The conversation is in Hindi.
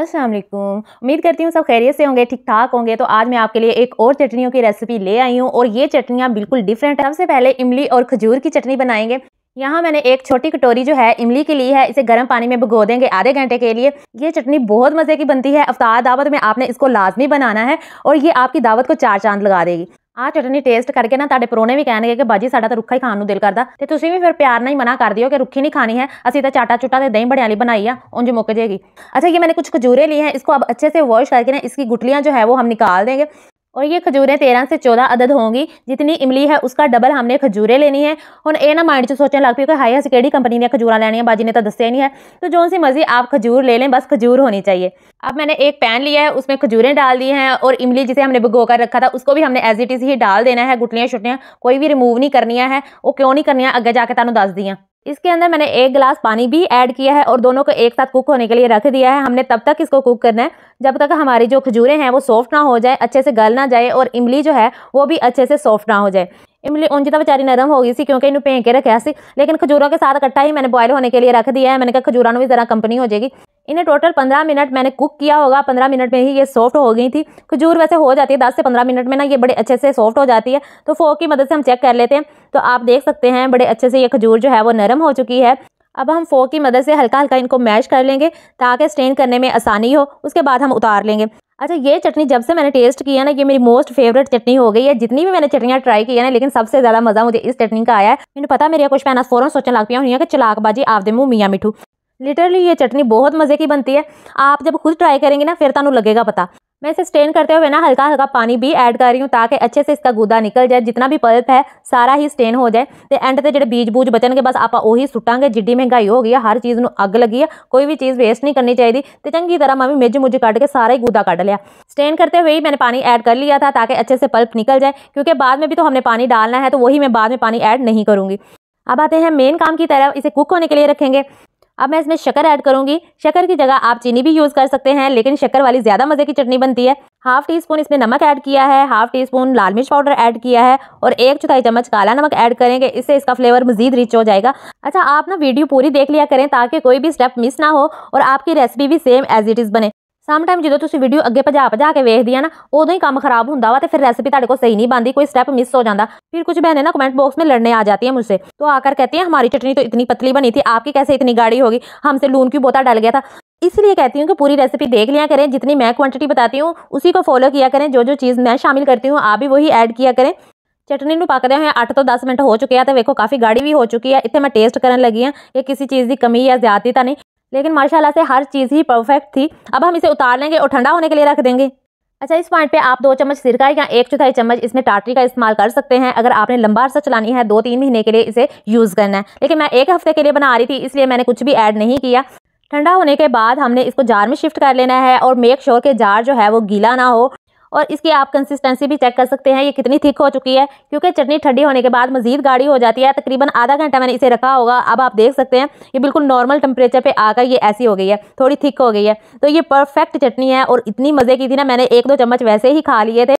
अस्सलाम वालेकुम उम्मीद करती हूँ सब खैरियत से होंगे ठीक ठाक होंगे तो आज मैं आपके लिए एक और चटनियों की रेसिपी ले आई हूँ और ये चटनियाँ बिल्कुल डिफरेंट है सबसे पहले इमली और खजूर की चटनी बनाएंगे यहाँ मैंने एक छोटी कटोरी जो है इमली की ली है इसे गर्म पानी में भिगो देंगे आधे घंटे के लिए ये चटनी बहुत मज़े की बनती है अफ्तार दावत में आपने इसको लाजमी बनाना है और ये आपकी दावत को चार चांद लगा देगी ਆ ਚਟਨੀ ਟੇਸਟ ਕਰਕੇ ਨਾ ਤੁਹਾਡੇ ਪਰੋਣੇ ਵੀ ਕਹਿਣਗੇ ਕਿ ਬਾਜੀ ਸਾਡਾ ਤਾਂ ਰੁੱਖਾ ਹੀ ਖਾਣ ਨੂੰ ਦਿਲ ਕਰਦਾ ਤੇ ਤੁਸੀਂ ਵੀ ਫਿਰ ਪਿਆਰ ਨਾਲ ਹੀ ਮਨਾ ਕਰ ਦਿਓ ਕਿ ਰੁੱਖੀ ਨਹੀਂ ਖਾਣੀ है ਅਸੀਂ ਤਾਂ ਚਾਟਾ ਚੁਟਾ ਤੇ ਦਹੀਂ ਬੜਿਆਂ ਲਈ बनाई है उन जो मुक जाएगी अच्छा ये मैंने कुछ खजूरें ली हैं इसको अब अच्छे से वॉश करके ना इसकी गुटलियाँ जो है वो हम निकाल देंगे और ये खजूरें तेरह से चौदह अदद होंगी जितनी इमली है उसका डबल हमने खजूरें लेनी है और ए ना माइंड च सोचने लग पी कि हाई अस कि कंपनी ने खजूर है बाजी ने तो ही नहीं है तो जो सी मर्जी आप खजूर ले लें बस खजूर होनी चाहिए अब मैंने एक पैन लिया है उसमें खजूरें डाल दी हैं और इमली जिसे हमने भगो कर रखा था उसको भी हमने एज इट इज़ ही डाल देना है गुटलियाँ शुटलियाँ कोई भी रिमूव नहीं करनी है वो क्यों नहीं करनी अगर जाके तुम दस दी इसके अंदर मैंने एक गिलास पानी भी ऐड किया है और दोनों को एक साथ कुक होने के लिए रख दिया है हमने तब तक इसको कुक करना है जब तक हमारी जो खजूरें हैं वो सॉफ्ट ना हो जाए अच्छे से गल ना जाए और इमली जो है वो भी अच्छे से सॉफ्ट ना हो जाए इमली उंजी तो बेचारी नरम हो गई सी क्योंकि इन्हें पेंक के रखा सी लेकिन खजूरों के साथ इकट्ठा ही मैंने बॉयल होने के लिए रख दिया है मैंने कहा खजूरों में भी ज़रा कंपनी हो जाएगी इन्हें टोटल पंद्रह मिनट मैंने कुक किया होगा पंद्रह मिनट में ही ये सॉफ्ट हो गई थी खजूर वैसे हो जाती है दस से पंद्रह मिनट में ना ये बड़े अच्छे से सॉफ्ट हो जाती है तो फोक की मदद से हम चेक कर लेते हैं तो आप देख सकते हैं बड़े अच्छे से ये खजूर जो है वो नरम हो चुकी है अब हम फोक की मदद से हल्का हल्का इनको मैश कर लेंगे ताकि स्ट्रेन करने में आसानी हो उसके बाद हम उतार लेंगे अच्छा ये चटनी जब से मैंने टेस्ट किया ना ये मेरी मोस्ट फेवरेट चटनी हो गई है जितनी भी मैंने चटनियाँ ट्राई की है ना लेकिन सबसे ज़्यादा मज़ा मुझे इस चटनी का आया है मैंने पता मेरे कुछ पैना फोरन सोचने लग हुई हूँ कि चलाकबाजी आपदे मुँह मियाँ मिठू लिटरली ये चटनी बहुत मज़े की बनती है आप जब खुद ट्राई करेंगे ना फिर तुम्हें लगेगा पता मैं इसे स्टेन करते हुए ना हल्का हल्का पानी भी ऐड कर रही हूँ ताकि अच्छे से इसका गुदा निकल जाए जितना भी पल्प है सारा ही स्टेन हो जाए तो एंड से जो बीज बूज बचन के बस आप सुटा जिड्डी महंगाई हो गई है हर चीज़ में अग लगी है कोई भी चीज़ वेस्ट नहीं करनी चाहिए तो चंकी तरह मैं भी मिज मुझ कट के सारा ही गुदा कट लिया स्टेन करते हुए ही मैंने पानी ऐड कर लिया था ताकि अच्छे से पल्प निकल जाए क्योंकि बाद में भी तो हमने पानी डालना है तो वही मैं बाद में पानी ऐड नहीं करूँगी अब आते हैं मेन काम की तरह इसे कुक होने के लिए रखेंगे अब मैं इसमें शक्कर ऐड करूंगी शक्कर की जगह आप चीनी भी यूज़ कर सकते हैं लेकिन शक्कर वाली ज़्यादा मज़े की चटनी बनती है हाफ टी स्पून इसमें नमक ऐड किया है हाफ टी स्पून लाल मिर्च पाउडर ऐड किया है और एक चौथाई चम्मच काला नमक ऐड करेंगे इससे इसका फ्लेवर मजीद रिच हो जाएगा अच्छा आप ना वीडियो पूरी देख लिया करें ताकि कोई भी स्टेप मिस ना हो और आपकी रेसिपी भी सेम एज इट इज़ बने टाइम जो तुम वीडियो अगे भजा भजा के वेखद है ना उदों ही कम खराब हों तो फिर रैसपी तेरे को सही नहीं बनती कोई स्टैप मिस हो जाता फिर कुछ बहने ना कमेंट बॉक्स में लड़ने आ जाती है मुझसे तो आकर कहती है हमारी चटनी तो इतनी पतली बनी थी आपकी कैसे इतनी गाढ़ी होगी हमसे लून क्यों बोता डल गया था इसलिए कहती हूँ कि पूरी रेसिपी देख लिया करें जितनी मैं क्वांटिटी बताती हूँ उसी को फॉलो किया करें जो जो चीज़ मैं शामिल करती हूँ आप भी वही ऐड किया करें चटनी में पकद हुए अठ तो दस मिनट हो चुके हैं तो वेखो काफ़ी गाढ़ी भी हो चुकी है इतने मैं टेस्ट करने लगी हाँ कि किसी चीज़ की कमी या ज्यादा तो नहीं लेकिन माशाला से हर चीज़ ही परफेक्ट थी अब हम इसे उतार लेंगे और ठंडा होने के लिए रख देंगे अच्छा इस पॉइंट पे आप दो चम्मच सिरका या एक चौथाई चम्मच इसमें टाटरी का इस्तेमाल कर सकते हैं अगर आपने लंबा अरसा चलानी है दो तीन महीने के लिए इसे यूज़ करना है लेकिन मैं एक हफ्ते के लिए बना रही थी इसलिए मैंने कुछ भी ऐड नहीं किया ठंडा होने के बाद हमने इसको जार में शिफ्ट कर लेना है और मेक श्योर के जार जो है वो गीला ना हो और इसकी आप कंसिस्टेंसी भी चेक कर सकते हैं ये कितनी थिक हो चुकी है क्योंकि चटनी ठंडी होने के बाद मजीद गाढ़ी हो जाती है तकरीबन आधा घंटा मैंने इसे रखा होगा अब आप देख सकते हैं ये बिल्कुल नॉर्मल टेम्परेचर पर आकर ये ऐसी हो गई है थोड़ी थिक हो गई है तो ये परफेक्ट चटनी है और इतनी मज़े की थी ना मैंने एक दो चम्मच वैसे ही खा लिए थे